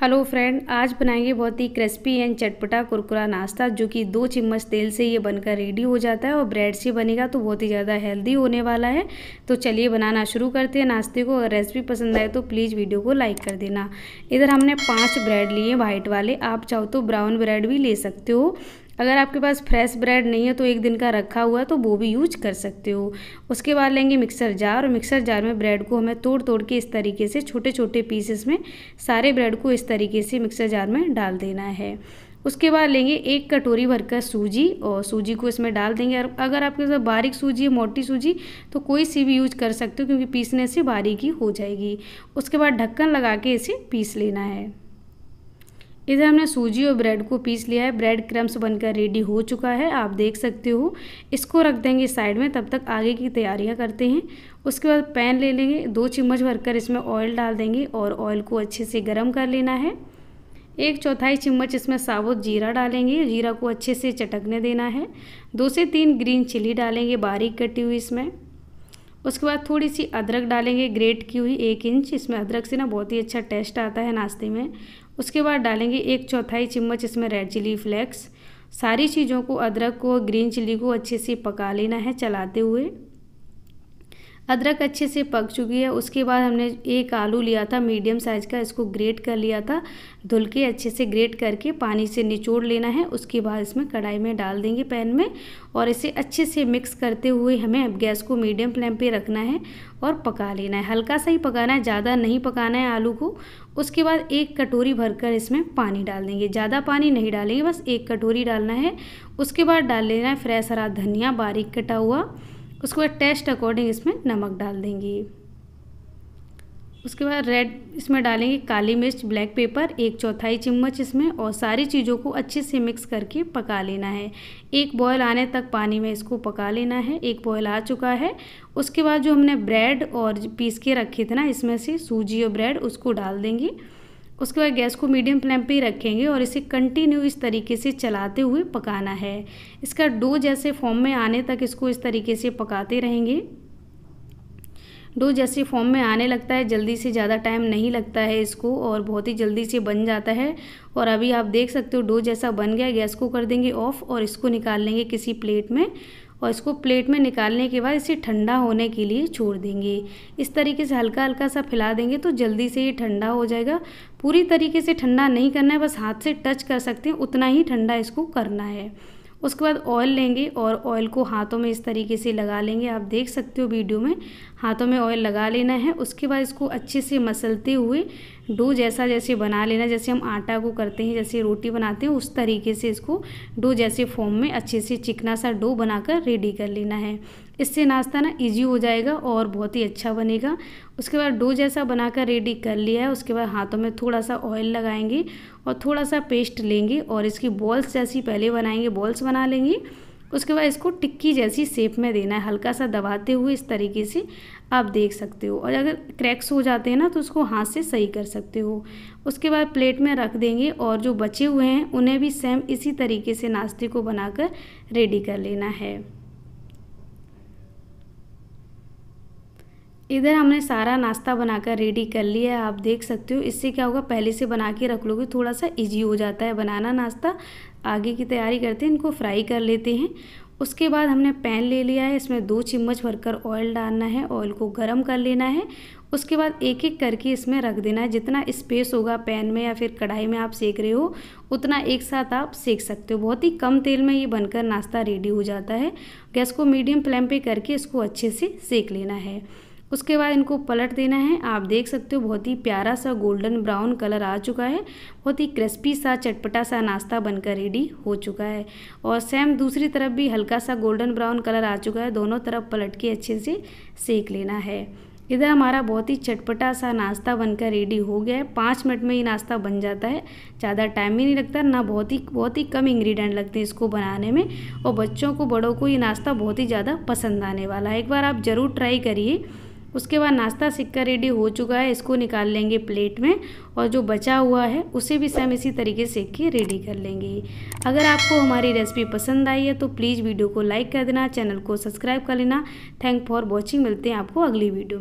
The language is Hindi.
हेलो फ्रेंड आज बनाएंगे बहुत ही क्रिस्पी एंड चटपटा कुरकुरा नाश्ता जो कि दो चम्मच तेल से ये बनकर रेडी हो जाता है और ब्रेड से बनेगा तो बहुत ही ज़्यादा हेल्दी होने वाला है तो चलिए बनाना शुरू करते हैं नाश्ते को अगर रेसिपी पसंद आए तो प्लीज़ वीडियो को लाइक कर देना इधर हमने पाँच ब्रेड लिए वाइट वाले आप चाहो तो ब्राउन ब्रेड भी ले सकते हो अगर आपके पास फ्रेश ब्रेड नहीं है तो एक दिन का रखा हुआ है तो वो भी यूज कर सकते हो उसके बाद लेंगे मिक्सर जार और मिक्सर जार में ब्रेड को हमें तोड़ तोड़ के इस तरीके से छोटे छोटे पीसेस में सारे ब्रेड को इस तरीके से मिक्सर जार में डाल देना है उसके बाद लेंगे एक कटोरी भर का सूजी और सूजी को इसमें डाल देंगे और अगर आपके पास बारीक सूजी है मोटी सूजी तो कोई सी भी यूज कर सकते हो क्योंकि पीसने से बारीक ही हो जाएगी उसके बाद ढक्कन लगा के इसे पीस लेना है इधर हमने सूजी और ब्रेड को पीस लिया है ब्रेड क्रम्स बनकर रेडी हो चुका है आप देख सकते हो इसको रख देंगे साइड में तब तक आगे की तैयारियां करते हैं उसके बाद पैन ले लेंगे दो चम्मच भरकर इसमें ऑयल डाल देंगे और ऑयल को अच्छे से गर्म कर लेना है एक चौथाई चम्मच इसमें साबुत जीरा डालेंगे जीरा को अच्छे से चटकने देना है दो से तीन ग्रीन चिली डालेंगे बारीक कटी हुई इसमें उसके बाद थोड़ी सी अदरक डालेंगे ग्रेट की हुई एक इंच इसमें अदरक से ना बहुत ही अच्छा टेस्ट आता है नाश्ते में उसके बाद डालेंगे एक चौथाई चम्मच इसमें रेड चिली फ्लेक्स सारी चीज़ों को अदरक को ग्रीन चिली को अच्छे से पका लेना है चलाते हुए अदरक अच्छे से पक चुकी है उसके बाद हमने एक आलू लिया था मीडियम साइज़ का इसको ग्रेट कर लिया था धुल के अच्छे से ग्रेट करके पानी से निचोड़ लेना है उसके बाद इसमें कढ़ाई में डाल देंगे पैन में और इसे अच्छे से मिक्स करते हुए हमें अब गैस को मीडियम फ्लेम पे रखना है और पका लेना है हल्का सा ही पकाना है ज़्यादा नहीं पकाना है आलू को उसके बाद एक कटोरी भरकर इसमें पानी डाल देंगे ज़्यादा पानी नहीं डालेंगे बस एक कटोरी डालना है उसके बाद डाल लेना है फ्रेश हरा धनिया बारीक कटा हुआ उसके बाद टेस्ट अकॉर्डिंग इसमें नमक डाल देंगे उसके बाद रेड इसमें डालेंगे काली मिर्च ब्लैक पेपर एक चौथाई चम्मच इसमें और सारी चीज़ों को अच्छे से मिक्स करके पका लेना है एक बॉयल आने तक पानी में इसको पका लेना है एक बॉयल आ चुका है उसके बाद जो हमने ब्रेड और पीस के रखे थे ना इसमें से सूजी और ब्रेड उसको डाल देंगे उसके बाद गैस को मीडियम फ्लेम पे ही रखेंगे और इसे कंटिन्यू इस तरीके से चलाते हुए पकाना है इसका डो जैसे फॉर्म में आने तक इसको इस तरीके से पकाते रहेंगे डो जैसे फॉर्म में आने लगता है जल्दी से ज़्यादा टाइम नहीं लगता है इसको और बहुत ही जल्दी से बन जाता है और अभी आप देख सकते हो डो जैसा बन गया गैस को कर देंगे ऑफ़ और इसको निकाल लेंगे किसी प्लेट में और इसको प्लेट में निकालने के बाद इसे ठंडा होने के लिए छोड़ देंगे इस तरीके से हल्का हल्का सा फैला देंगे तो जल्दी से ये ठंडा हो जाएगा पूरी तरीके से ठंडा नहीं करना है बस हाथ से टच कर सकते हैं उतना ही ठंडा इसको करना है उसके बाद ऑयल लेंगे और ऑयल को हाथों में इस तरीके से लगा लेंगे आप देख सकते हो वीडियो में हाथों में ऑयल लगा लेना है उसके बाद इसको अच्छे से मसलते हुए डो जैसा जैसे बना लेना जैसे हम आटा को करते हैं जैसे रोटी बनाते हैं उस तरीके से इसको डो जैसे फॉर्म में अच्छे से चिकना सा डो बनाकर रेडी कर लेना है इससे नाश्ता ना इजी हो जाएगा और बहुत ही अच्छा बनेगा उसके बाद डो जैसा बनाकर रेडी कर लिया है उसके बाद हाथों में थोड़ा सा ऑयल लगाएंगे और थोड़ा सा पेस्ट लेंगे और इसकी बॉल्स जैसी पहले बनाएंगे बॉल्स बना लेंगे उसके बाद इसको टिक्की जैसी शेप में देना है हल्का सा दबाते हुए इस तरीके से आप देख सकते हो और अगर क्रैक्स हो जाते हैं ना तो उसको हाथ से सही कर सकते हो उसके बाद प्लेट में रख देंगे और जो बचे हुए हैं उन्हें भी सेम इसी तरीके से नाश्ते को बनाकर रेडी कर लेना है इधर हमने सारा नाश्ता बनाकर रेडी कर लिया है आप देख सकते हो इससे क्या होगा पहले से बना के रख लोगे थोड़ा सा इजी हो जाता है बनाना नाश्ता आगे की तैयारी करते हैं इनको फ्राई कर लेते हैं उसके बाद हमने पैन ले लिया है इसमें दो चम्मच भरकर ऑयल डालना है ऑयल को गर्म कर लेना है उसके बाद एक एक करके इसमें रख देना है जितना स्पेस होगा पैन में या फिर कढ़ाई में आप सेक रहे हो उतना एक साथ आप सेक सकते हो बहुत ही कम तेल में ये बनकर नाश्ता रेडी हो जाता है गैस को मीडियम फ्लेम पर करके इसको अच्छे से सेक लेना है उसके बाद इनको पलट देना है आप देख सकते हो बहुत ही प्यारा सा गोल्डन ब्राउन कलर आ चुका है बहुत ही क्रिस्पी सा चटपटा सा नाश्ता बनकर रेडी हो चुका है और सेम दूसरी तरफ भी हल्का सा गोल्डन ब्राउन कलर आ चुका है दोनों तरफ पलट के अच्छे से सेक लेना है इधर हमारा बहुत ही चटपटा सा नाश्ता बनकर रेडी हो गया है पाँच मिनट में ये नाश्ता बन जाता है ज़्यादा टाइम ही नहीं लगता ना बहुत ही बहुत ही कम इंग्रेडिएंट लगते हैं इसको बनाने में और बच्चों को बड़ों को ये नाश्ता बहुत ही ज़्यादा पसंद आने वाला है एक बार आप ज़रूर ट्राई करिए उसके बाद नाश्ता सिक्का रेडी हो चुका है इसको निकाल लेंगे प्लेट में और जो बचा हुआ है उसे भी सेम इसी तरीके से के रेडी कर लेंगे अगर आपको हमारी रेसिपी पसंद आई है तो प्लीज़ वीडियो को लाइक कर देना चैनल को सब्सक्राइब कर लेना थैंक फॉर वॉचिंग मिलते हैं आपको अगली वीडियो